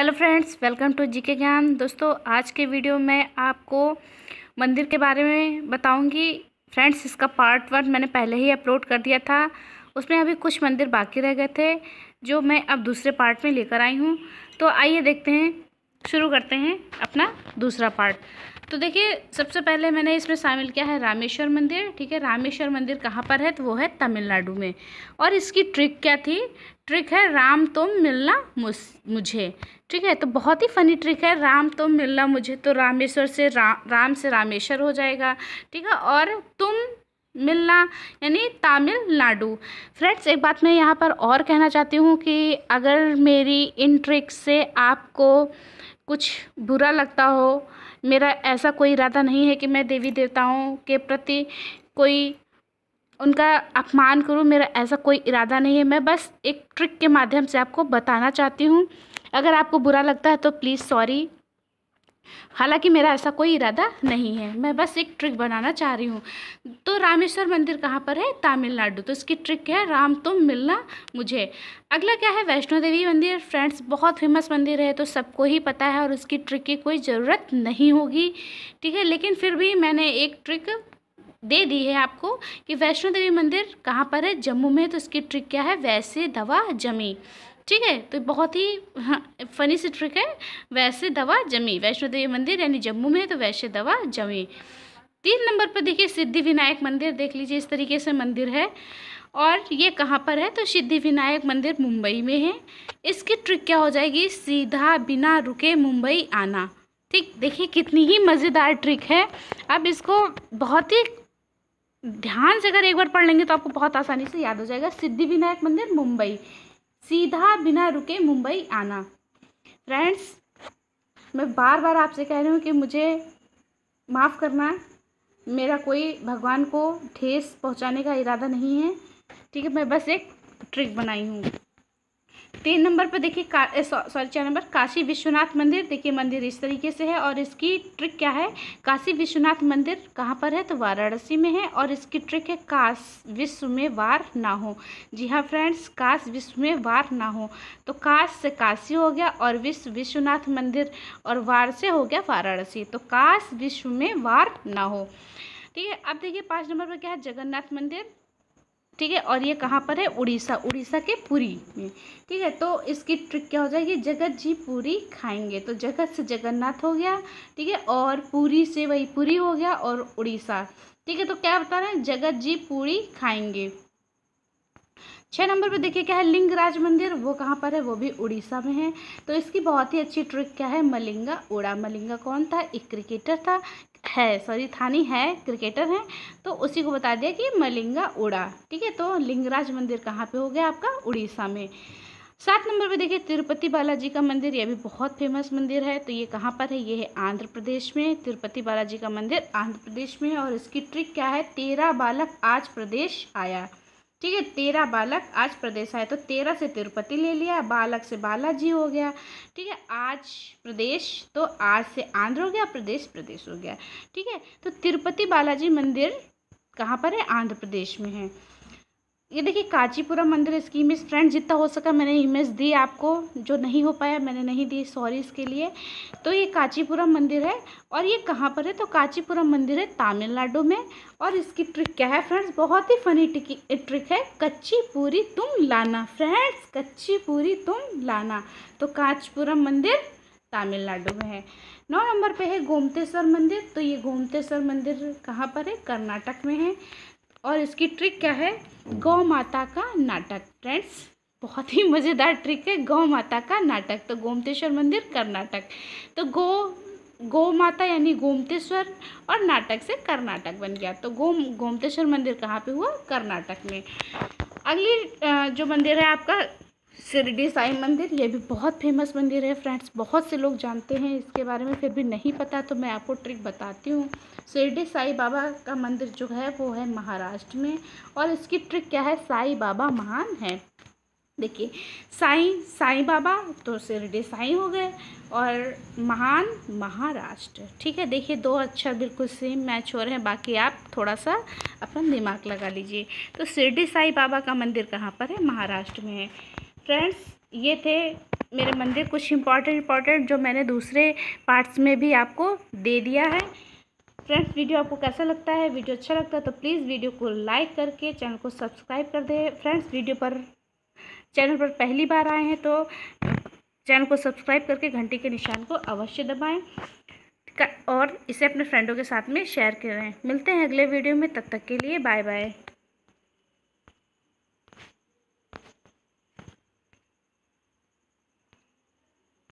hello friends welcome to GK Gyan दोस्तों आज के वीडियो में आपको मंदिर के बारे में बताऊंगी फ्रेंड्स इसका पार्ट वन मैंने पहले ही अपलोड कर दिया था उसमें अभी कुछ मंदिर बाकी रह गए थे जो मैं अब दूसरे पार्ट में लेकर आई हूँ तो आइए देखते हैं शुरू करते हैं अपना दूसरा पार्ट तो देखिए सबसे पहले मैंने इसमें शामिल किया है रामेश्वर मंदिर ठीक है रामेश्वर मंदिर कहाँ पर है तो वो है तमिलनाडु में और इसकी ट्रिक क्या थी ट्रिक है राम तुम मिलना मुझे ठीक है तो बहुत ही फनी ट्रिक है राम तुम मिलना मुझे तो रामेश्वर से रा, राम से रामेश्वर हो जाएगा ठीक है और तुम मिलना यानी तमिलनाडु फ्रेंड्स एक बात मैं यहाँ पर और कहना चाहती हूँ कि अगर मेरी इन ट्रिक से आपको कुछ बुरा लगता हो मेरा ऐसा कोई इरादा नहीं है कि मैं देवी देवताओं के प्रति कोई उनका अपमान करूँ मेरा ऐसा कोई इरादा नहीं है मैं बस एक ट्रिक के माध्यम से आपको बताना चाहती हूँ अगर आपको बुरा लगता है तो प्लीज़ सॉरी हालांकि मेरा ऐसा कोई इरादा नहीं है मैं बस एक ट्रिक बनाना चाह रही हूँ तो रामेश्वर मंदिर कहाँ पर है तमिलनाडु तो इसकी ट्रिक क्या है राम तुम मिलना मुझे अगला क्या है वैष्णो देवी मंदिर फ्रेंड्स बहुत फेमस मंदिर है तो सबको ही पता है और उसकी ट्रिक की कोई ज़रूरत नहीं होगी ठीक है लेकिन फिर भी मैंने एक ट्रिक दे दी है आपको कि वैष्णो देवी मंदिर कहाँ पर है जम्मू में तो इसकी ट्रिक क्या है वैसे दवा जमी ठीक है तो बहुत ही फ़नी हाँ, सी ट्रिक है वैसे दवा जमी वैष्णो देवी मंदिर यानी जम्मू में है तो वैसे दवा जमी तीन नंबर पर देखिए सिद्धि विनायक मंदिर देख लीजिए इस तरीके से मंदिर है और ये कहाँ पर है तो सिद्धि विनायक मंदिर मुंबई में है इसकी ट्रिक क्या हो जाएगी सीधा बिना रुके मुंबई आना ठीक देखिए कितनी ही मज़ेदार ट्रिक है अब इसको बहुत ही ध्यान से अगर एक बार पढ़ लेंगे तो आपको बहुत आसानी से याद हो जाएगा सिद्धि विनायक मंदिर मुंबई सीधा बिना रुके मुंबई आना फ्रेंड्स मैं बार बार आपसे कह रही हूँ कि मुझे माफ़ करना मेरा कोई भगवान को ठेस पहुँचाने का इरादा नहीं है ठीक है मैं बस एक ट्रिक बनाई हूँ तीन नंबर पर देखिए का सॉरी चार नंबर काशी विश्वनाथ मंदिर देखिए मंदिर इस तरीके से है और इसकी ट्रिक क्या है काशी विश्वनाथ मंदिर कहाँ पर है तो वाराणसी में है और इसकी ट्रिक है काश विश्व में वार ना हो जी हाँ फ्रेंड्स काश विश्व में वार ना हो तो काश से काशी हो गया और विश्व विश्वनाथ मंदिर और वार से हो गया वाराणसी तो काश विश्व में वार ना हो ठीक है अब देखिए पाँच नंबर पर क्या है जगन्नाथ मंदिर ठीक है और ये कहाँ पर है उड़ीसा उड़ीसा के पुरी में ठीक है तो इसकी ट्रिक क्या हो जाएगी जगत जी पूरी खाएंगे तो जगत से जगन्नाथ हो गया ठीक है और पूरी से वही पुरी हो गया और उड़ीसा ठीक है तो क्या बता रहे हैं जगत जी पूरी खाएंगे छः नंबर पे देखिए क्या है लिंगराज मंदिर वो कहाँ पर है वो भी उड़ीसा में है तो इसकी बहुत ही अच्छी ट्रिक क्या है मलिंगा उड़ा मलिंगा कौन था एक क्रिकेटर था है सॉरी थानी है क्रिकेटर हैं तो उसी को बता दिया कि मलिंगा उड़ा ठीक है तो लिंगराज मंदिर कहाँ पे हो गया आपका उड़ीसा में सात नंबर पे देखिए तिरुपति बालाजी का मंदिर यह भी बहुत फेमस मंदिर है तो ये कहाँ पर है ये है आंध्र प्रदेश में तिरुपति बालाजी का मंदिर आंध्र प्रदेश में है और इसकी ट्रिक क्या है तेरह बालक आज प्रदेश आया ठीक है तेरह बालक आज प्रदेश आए तो तेरह से तिरुपति ले लिया बालक से बालाजी हो गया ठीक है आज प्रदेश तो आज से आंध्र हो गया प्रदेश प्रदेश हो गया ठीक है तो तिरुपति बालाजी मंदिर कहाँ पर है आंध्र प्रदेश में है ये देखिए कांचीपुरम मंदिर इसकी इमेज फ्रेंड जितना हो सका मैंने इमेज दी आपको जो नहीं हो पाया मैंने नहीं दी सॉरी इसके लिए तो ये कांचीपुरम मंदिर है और ये कहाँ पर है तो कांचीपुरम मंदिर है तमिलनाडु में और इसकी ट्रिक क्या है फ्रेंड्स बहुत ही फनी टिकी ट्रिक है कच्ची पूरी तुम लाना फ्रेंड्स कच्ची पूरी तुम लाना तो कांचीपुरम मंदिर तमिलनाडु में है नौ नंबर पे है गोमतेश्वर मंदिर तो ये गोमतेश्वर मंदिर कहाँ पर है कर्नाटक में है और इसकी ट्रिक क्या है गौ माता का नाटक फ्रेंड्स बहुत ही मज़ेदार ट्रिक है गौ माता का नाटक तो गोमतेश्वर मंदिर कर्नाटक तो गौ गौ माता यानी गोमतेश्वर और नाटक से कर्नाटक बन गया तो गोम गोमतेश्वर मंदिर कहाँ पे हुआ कर्नाटक में अगली जो मंदिर है आपका शिरडी साई मंदिर ये भी बहुत फेमस मंदिर है फ्रेंड्स बहुत से लोग जानते हैं इसके बारे में फिर भी नहीं पता तो मैं आपको ट्रिक बताती हूँ शिरडी साई बाबा का मंदिर जो है वो है महाराष्ट्र में और इसकी ट्रिक क्या है साई बाबा महान है देखिए साई साई बाबा तो शिरडी साई हो गए और महान महाराष्ट्र ठीक है देखिए दो अच्छा बिल्कुल सेम मैच हो रहे हैं बाकी आप थोड़ा सा अपना दिमाग लगा लीजिए तो शिरडी साई बाबा का मंदिर कहाँ पर है महाराष्ट्र में है फ्रेंड्स ये थे मेरे मंदिर कुछ इम्पॉर्टेंट इम्पॉर्टेंट जो मैंने दूसरे पार्ट्स में भी आपको दे दिया है फ्रेंड्स वीडियो आपको कैसा लगता है वीडियो अच्छा लगता है तो प्लीज़ वीडियो को लाइक करके चैनल को सब्सक्राइब कर दे फ्रेंड्स वीडियो पर चैनल पर पहली बार आए हैं तो चैनल को सब्सक्राइब करके घंटी के निशान को अवश्य दबाएँ और इसे अपने फ्रेंडों के साथ में शेयर करें मिलते हैं अगले वीडियो में तब तक के लिए बाय बाय